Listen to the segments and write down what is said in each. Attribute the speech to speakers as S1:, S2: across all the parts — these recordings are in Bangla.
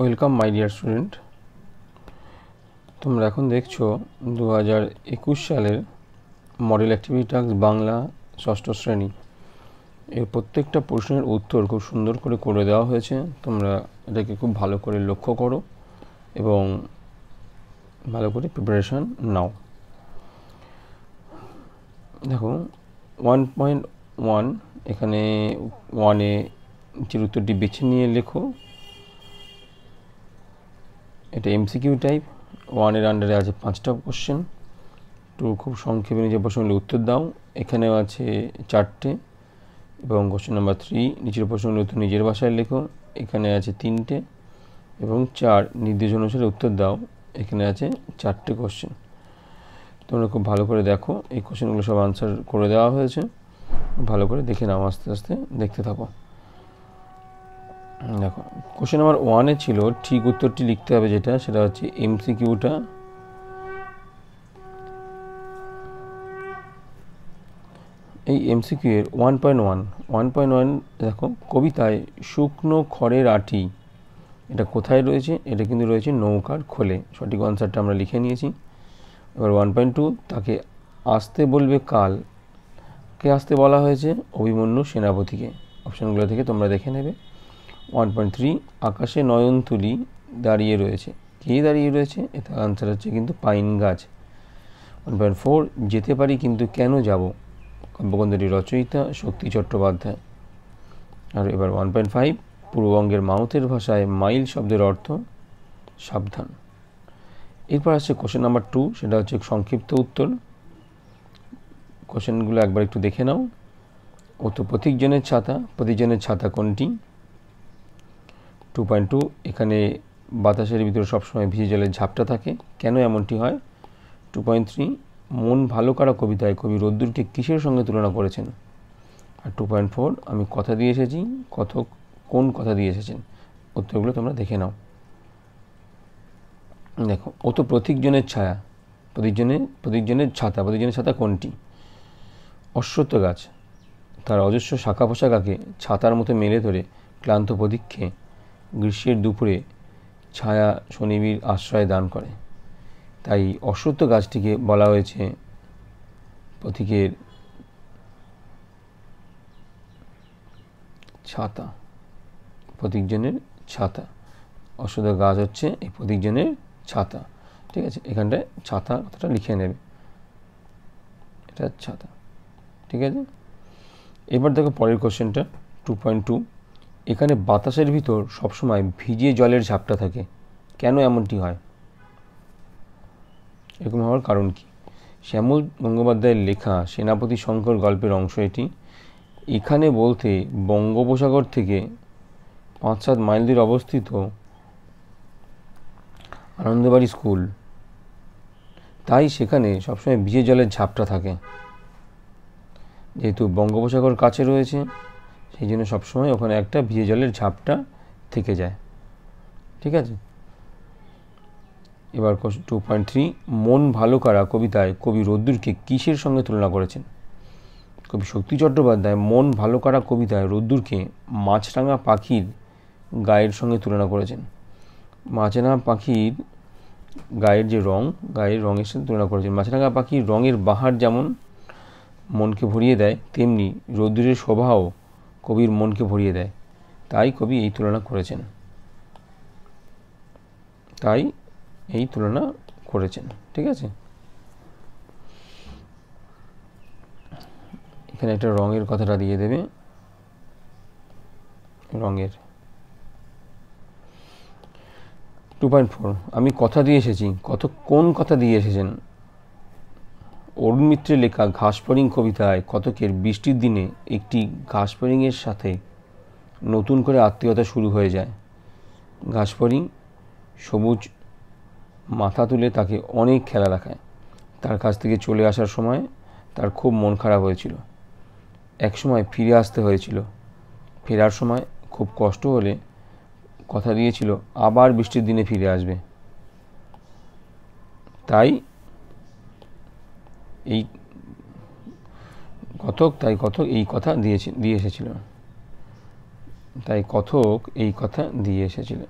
S1: ওয়েলকাম মাই ডিয়ার স্টুডেন্ট তোমরা এখন দেখছো দু একুশ সালের মডেল অ্যাক্টিভিটি টাস্ক বাংলা ষষ্ঠ শ্রেণী এর প্রত্যেকটা প্রশ্নের উত্তর খুব সুন্দর করে করে দেওয়া হয়েছে তোমরা এটাকে খুব ভালো করে লক্ষ্য করো এবং ভালো করে প্রিপারেশান নাও দেখো ওয়ান পয়েন্ট ওয়ান এখানে ওয়ানে যে উত্তরটি বেছে নিয়ে লেখো এটা এমসিকিউ টাইপ ওয়ানের আন্ডারে আছে পাঁচটা কোশ্চেন টু খুব সংক্ষেপে নিজের প্রশ্নগুলি উত্তর দাও এখানেও আছে চারটে এবং কোশ্চেন নাম্বার থ্রি নিচের প্রশ্নগুলি উত্তর নিজের ভাষায় লেখো এখানে আছে তিনটে এবং চার নির্দেশ অনুসারে উত্তর দাও এখানে আছে চারটে কোশ্চেন তোমরা খুব ভালো করে দেখো এই কোশ্চেনগুলো সব আনসার করে দেওয়া হয়েছে ভালো করে দেখে নাও আস্তে আস্তে দেখতে থাকো দেখো কোশ্চেন নাম্বার ওয়ানে ছিল ঠিক উত্তরটি লিখতে হবে যেটা সেটা হচ্ছে এমসিকিউটা এই এমসিকিউ এর one point one one point one দেখো কবিতায় শুকনো খড়ের আটি এটা কোথায় রয়েছে এটা কিন্তু রয়েছে নৌকার খোলে সঠিক অ্যান্সারটা আমরা লিখে নিয়েছি এবার ওয়ান পয়েন্ট টু তাকে আসতে বলবে কাল কে আসতে বলা হয়েছে অভিমন্যু সেনাপতিকে অপশানগুলো থেকে তোমরা দেখে নেবে ওয়ান পয়েন্ট থ্রি আকাশে নয়নতুলি দাঁড়িয়ে রয়েছে কে দাঁড়িয়ে রয়েছে এটা আনসার হচ্ছে কিন্তু পাইন গাছ ওয়ান পয়েন্ট ফোর যেতে পারি কিন্তু কেন যাব কাব্যগন্ধটি রচয়িতা শক্তি চট্টোপাধ্যায় আর এবার ওয়ান পয়েন্ট ফাইভ পূর্ববঙ্গের মাউথের ভাষায় মাইল শব্দের অর্থ সাবধান এরপর আছে কোশ্চেন নাম্বার টু সেটা হচ্ছে সংক্ষিপ্ত উত্তর কোশ্চেনগুলো একবার একটু দেখে নাও ও তো প্রতীকজনের ছাতা প্রতীকজনের ছাতা কোনটি টু পয়েন্ট টু এখানে বাতাসের ভিতরে সবসময় ভিজে জলের ঝাপটা থাকে কেন এমনটি হয় টু পয়েন্ট থ্রি মন ভালো করা কবিতায় কবি রোদ্দুরকে কিসের সঙ্গে তুলনা করেছেন আর টু পয়েন্ট ফোর আমি কথা দিয়ে এসেছি কথক কোন কথা দিয়ে এসেছেন উত্তরগুলো তোমরা দেখে নাও দেখো ও তো প্রতীকজনের ছায়া প্রতীকজনের প্রতীকজনের ছাতা প্রতীকজনের ছাতা কোনটি অশ্বত্থ গাছ তার অজস্র শাখা পোশাকাকে ছাতার মতো মেলে ধরে ক্লান্ত প্রদীক্ষে গ্রীষ্মের দুপুরে ছায়া শনিবীর আশ্রয় দান করে তাই অশ্বত্থ গাছটিকে বলা হয়েছে পথিকের ছাতা প্রতীকজনের ছাতা অশ্বত্থ গাছ হচ্ছে এই প্রতীকজনের ছাতা ঠিক আছে এখানটায় ছাতা কথাটা লিখে নেবে এটা ছাতা ঠিক আছে এবার দেখো পরের কোশ্চেনটা টু পয়েন্ট টু এখানে বাতাসের ভিতর সবসময় ভিজিয়ে জলের ঝাপটা থাকে কেন এমনটি হয় এরকম হওয়ার কারণ কি শ্যামল গঙ্গোপাধ্যায়ের লেখা সেনাপতি শঙ্কর গল্পের অংশ এটি এখানে বলতে বঙ্গোপসাগর থেকে পাঁচ সাত মাইল দূর অবস্থিত আনন্দবাড়ি স্কুল তাই সেখানে সবসময় ভিজে জলের ঝাপটা থাকে যেহেতু বঙ্গোপসাগর কাছে রয়েছে সেই জন্য সবসময় ওখানে একটা ভিজে জলের ঝাপটা থেকে যায় ঠিক আছে এবার টু পয়েন্ট থ্রি মন ভালো করা কবিতায় কবি রোদ্দুরকে কিসের সঙ্গে তুলনা করেছেন কবি শক্তি চট্টোপাধ্যায় মন ভালো করা কবিতায় রোদ্দুরকে মাছরাঙা পাখির গায়ের সঙ্গে তুলনা করেছেন মাছরাঙা পাখির গায়ের যে রং গায়ের রঙের সাথে তুলনা করেছেন মাছরাঙা পাখির রঙের বাহার যেমন মনকে ভরিয়ে দেয় তেমনি রোদ্দুরের শোভাও কবির মনকে ভরিয়ে দেয় তাই কবি এই তুলনা করেছেন তাই এই তুলনা করেছেন ঠিক আছে এখানে একটা রঙের কথাটা দিয়ে দেবে রঙের টু পয়েন্ট ফোর আমি কথা দিয়ে এসেছি কত কোন কথা দিয়ে এসেছেন অরুণ মিত্রের লেখা ঘাসফড়িং কবিতায় কতকের বৃষ্টির দিনে একটি ঘাসফড়িংয়ের সাথে নতুন করে আত্মীয়তা শুরু হয়ে যায় ঘাসফড়িং সবুজ মাথা তুলে তাকে অনেক খেলা দেখায় তার কাছ থেকে চলে আসার সময় তার খুব মন খারাপ হয়েছিল সময় ফিরে আসতে হয়েছিল ফেরার সময় খুব কষ্ট হলে কথা দিয়েছিল আবার বৃষ্টির দিনে ফিরে আসবে তাই এই কথক তাই কথক এই কথা দিয়েছে দিয়ে এসেছিল তাই কথক এই কথা দিয়ে এসেছিল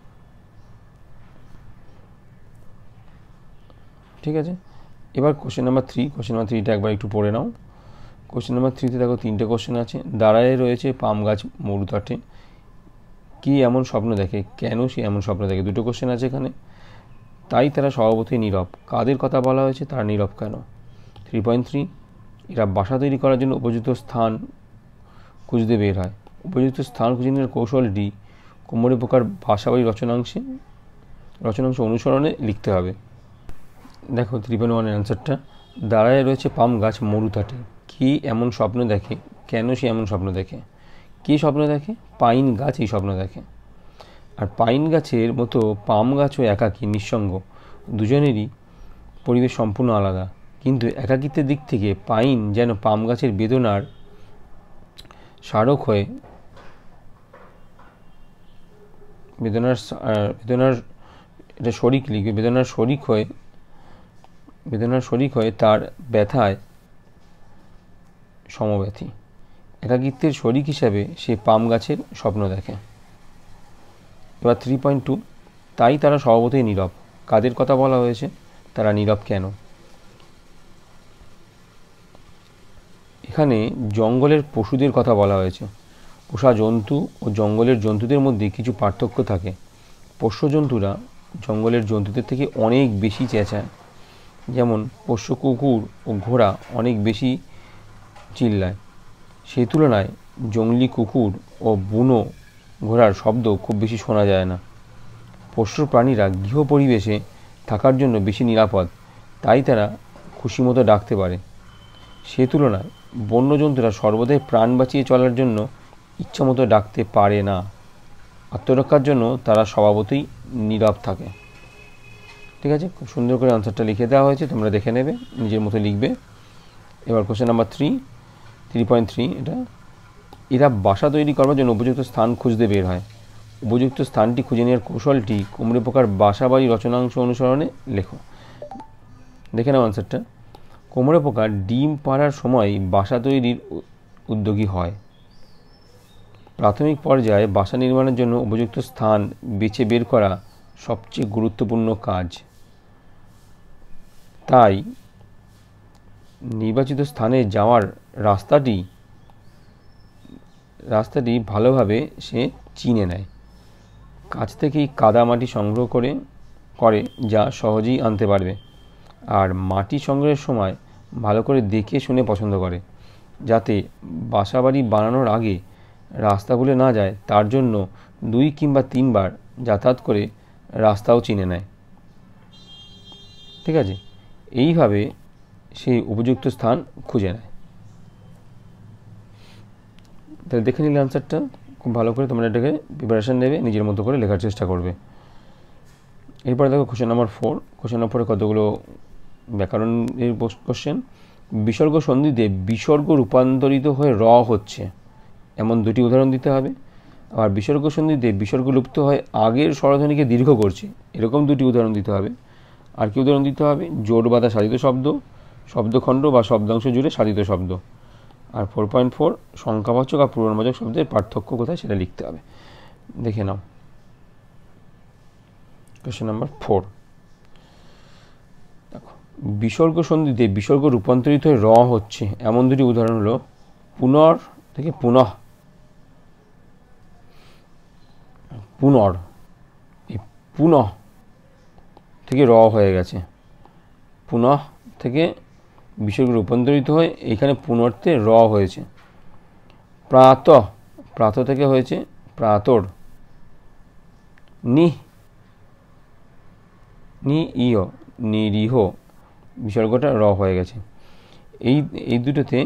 S1: ঠিক আছে এবার question number three question number থ্রিটা একবার একটু পড়ে নাও কোশ্চেন নাম্বার থ্রিতে দেখো তিনটে কোশ্চেন আছে দাঁড়ায় রয়েছে পাম গাছ মরুতটে কি এমন স্বপ্ন দেখে কেন সে এমন স্বপ্ন দেখে দুটো কোশ্চেন আছে এখানে তাই তারা স্বভাবতই নীরব কাদের কথা বলা হয়েছে তারা নীরব কেন থ্রি এরা বাসা তৈরি করার জন্য উপযুক্ত স্থান খুঁজতে বের হয় উপযুক্ত স্থান খুঁজে নেওয়ার কৌশল ডি কোমরে পোকার ভাষাবাড়ি রচনাংশে রচনাংশ অনুসরণে লিখতে হবে দেখো থ্রি পয়েন্ট ওয়ানের অ্যান্সারটা দাঁড়ায় রয়েছে পাম গাছ মরুতাটে কি এমন স্বপ্ন দেখে কেন সে এমন স্বপ্ন দেখে কে স্বপ্ন দেখে পাইন গাছ এই স্বপ্ন দেখে আর পাইন গাছের মতো পাম গাছও একাকী নিঃসঙ্গ দুজনেরই পরিবেশ সম্পূর্ণ আলাদা কিন্তু একাকিত্বের দিক থেকে পাইন যেন পাম গাছের বেদনার স্মারক হয়ে বেদনার বেদনার এটা শরিক লিখবে বেদনার শরিক হয়ে বেদনার শরিক হয়ে তার ব্যথায় সমব্যথী একাকিত্বের শরিক হিসাবে সে পাম গাছের স্বপ্ন দেখে এবার থ্রি পয়েন্ট টু তাই তারা স্বভাবতই নীরব কাদের কথা বলা হয়েছে তারা নীরব কেন এখানে জঙ্গলের পশুদের কথা বলা হয়েছে পোষা জন্তু ও জঙ্গলের জন্তুদের মধ্যে কিছু পার্থক্য থাকে পোষ্য জন্তুরা জঙ্গলের জন্তুদের থেকে অনেক বেশি চেঁচায় যেমন পোষ্য কুকুর ও ঘোড়া অনেক বেশি চিল্লায় সেই তুলনায় জঙ্গলি কুকুর ও বুনো ঘোড়ার শব্দ খুব বেশি শোনা যায় না পোষ্য প্রাণীরা গৃহ পরিবেশে থাকার জন্য বেশি নিরাপদ তাই তারা খুশি মতো ডাকতে পারে সে তুলনায় বন্য জন্তুরা সর্বদাই প্রাণ বাঁচিয়ে চলার জন্য ইচ্ছামতো ডাকতে পারে না আত্মরক্ষার জন্য তারা স্বভাবতই নীরব থাকে ঠিক আছে খুব সুন্দর করে আনসারটা লিখে দেওয়া হয়েছে তোমরা দেখে নেবে নিজের মতো লিখবে এবার question number three three point three এটা এরা বাসা তৈরি করার জন্য উপযুক্ত স্থান খুঁজতে বের হয় উপযুক্ত স্থানটি খুঁজে নেওয়ার কৌশলটি কুমড়ে পোকার বাসা বাড়ি রচনাংশ অনুসরণে লেখো দেখে নাও আনসারটা কোমরে পোকা ডিম পাড়ার সময় বাসা তৈরির উদ্যোগী হয় প্রাথমিক পর্যায়ে বাসা নির্মাণের জন্য উপযুক্ত স্থান বেছে বের করা সবচেয়ে গুরুত্বপূর্ণ কাজ তাই নির্বাচিত স্থানে যাওয়ার রাস্তাটি রাস্তাটি ভালোভাবে সে চিনে নেয় কাছ থেকেই কাদামাটি সংগ্রহ করে করে যা সহজেই আনতে পারবে আর মাটি সংগ্রহের সময় ভালো করে দেখে শুনে পছন্দ করে যাতে বাসাবাড়ি বানানোর আগে রাস্তা ভুলে না যায় তার জন্য দুই কিংবা তিনবার যাতায়াত করে রাস্তাও চিনে নেয় ঠিক আছে এইভাবে সেই উপযুক্ত স্থান খুঁজে নেয় তাহলে দেখে নিলে আনসারটা খুব ভালো করে তোমরা এটাকে প্রিপারেশান নেবে নিজের মতো করে লেখার চেষ্টা করবে এরপরে দেখো কোশ্চেন নাম্বার ফোর কোশ্চেন নম্বরে কতগুলো ব্যাকরণের কোশ্চেন বিসর্গ সন্ধিতে বিসর্গ রূপান্তরিত হয়ে র হচ্ছে এমন দুটি উদাহরণ দিতে হবে আবার বিসর্গ সন্ধিতে বিসর্গ লুপ্ত হয় আগের স্বরধ্বনিকে দীর্ঘ করছে এরকম দুটি উদাহরণ দিতে হবে আর কি উদাহরণ দিতে হবে জোট বাঁধা সাধিত শব্দ শব্দখণ্ড বা শব্দাংশ জুড়ে সাধিত শব্দ আর ফোর পয়েন্ট ফোর সংখ্যাবাচক আর পূর্ণবাচক শব্দের পার্থক্য কোথায় সেটা লিখতে হবে দেখে নাও কোয়েশ্চেন নাম্বার ফোর বিসর্গ সন্ধিতে বিসর্গ রূপান্তরিত হয়ে র হচ্ছে এমন দুটি উদাহরণ হলো পুনর থেকে পুনঃ পুনর পুনঃ থেকে র হয়ে গেছে পুনঃ থেকে বিসর্গ রূপান্তরিত হয়ে এখানে পুনর্তে র হয়েছে প্রাত প্রাত থেকে হয়েছে প্রাতর নিহ নি ইহ নিরীহ বিসর্গটা র হয়ে গেছে এই এই দুটোতে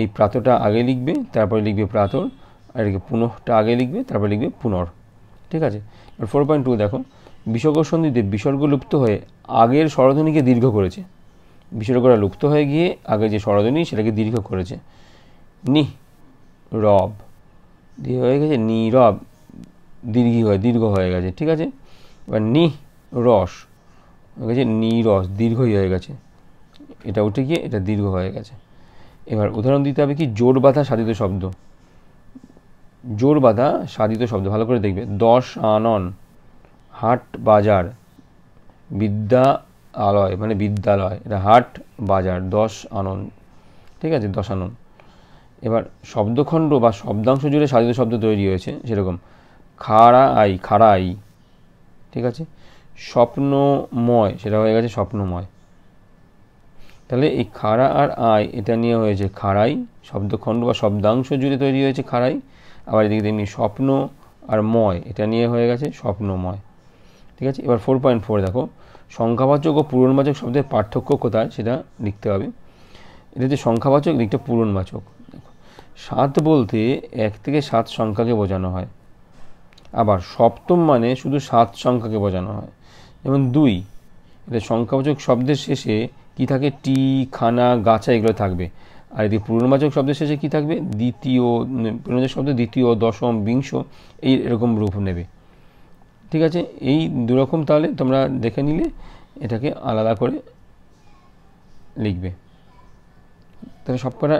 S1: এই প্রাতটা আগে লিখবে তারপরে লিখবে প্রাতর আর এটাকে পুনঃটা আগে লিখবে তারপরে লিখবে পুনর ঠিক আছে এবার ফোর পয়েন্ট টু দেখো বিসর্গ সন্ধিতে বিসর্গ লুপ্ত হয়ে আগের স্বরধ্বনিকে দীর্ঘ করেছে বিসর্গটা লুপ্ত হয়ে গিয়ে আগে যে স্বরধ্বনি সেটাকে দীর্ঘ করেছে নি রব দীর্ঘ হয়ে গেছে নি রব দীর্ঘ হয়ে দীর্ঘ হয়ে গেছে ঠিক আছে এবার নি রস হয়ে গেছে নিরস দীর্ঘই হয়ে গেছে এটা উঠে গিয়ে এটা দীর্ঘ হয়ে গেছে এবার উদাহরণ দিতে হবে কি জোর বাঁধা সাধিত শব্দ জোর বাঁধা সাধিত শব্দ ভালো করে দেখবে দশ আনন হাট বাজার বিদ্যা আলয় মানে বিদ্যালয় এটা হাট বাজার দশ আনন ঠিক আছে দশ আনন এবার শব্দখণ্ড বা শব্দাংশ জুড়ে সাধিত শব্দ তৈরি হয়েছে সেরকম খাড়া আই খাড়া আই ঠিক আছে স্বপ্নময় সেটা হয়ে গেছে স্বপ্নময় তাহলে এই খাড়া আর আয় এটা নিয়ে হয়েছে খাড়াই শব্দখণ্ড বা শব্দাংশ জুড়ে তৈরি হয়েছে খাড়াই আবার এদিকে তেমনি স্বপ্ন আর ময় এটা নিয়ে হয়ে গেছে স্বপ্নময় ঠিক আছে এবার ফোর পয়েন্ট ফোর দেখো সংখ্যাবাচক ও পূরণবাচক শব্দের পার্থক্য কোথায় সেটা লিখতে হবে এটা যে সংখ্যাবাচক দিকটা পূরণবাচক সাত বলতে এক থেকে সাত সংখ্যাকে বোঝানো হয় আবার সপ্তম মানে শুধু সাত সংখ্যাকে বোঝানো হয় যেমন দুই এটা সংখ্যাবাচক শব্দের শেষে কি থাকে টি খানা গাছা এগুলো থাকবে আর এদিকে পুরনবাচক শব্দের শেষে কি থাকবে দ্বিতীয় পুরনবাচক শব্দ দ্বিতীয় দশম বিংশ এই এরকম রূপ নেবে ঠিক আছে এই দুরকম তাহলে তোমরা দেখে নিলে এটাকে আলাদা করে লিখবে তাহলে সবকটা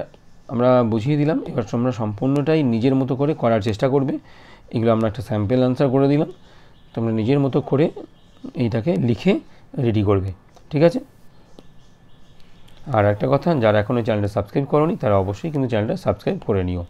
S1: আমরা বুঝিয়ে দিলাম এবার তোমরা সম্পূর্ণটাই নিজের মতো করে করার চেষ্টা করবে এগুলো আমরা একটা স্যাম্পেল আনসার করে দিলাম তোমরা নিজের মতো করে এইটাকে লিখে রেডি করবে ঠিক আছে আর একটা কথা যারা এখনও চ্যানেলটা সাবস্ক্রাইব করনি তারা অবশ্যই কিন্তু চ্যানেলটা সাবস্ক্রাইব করে নিও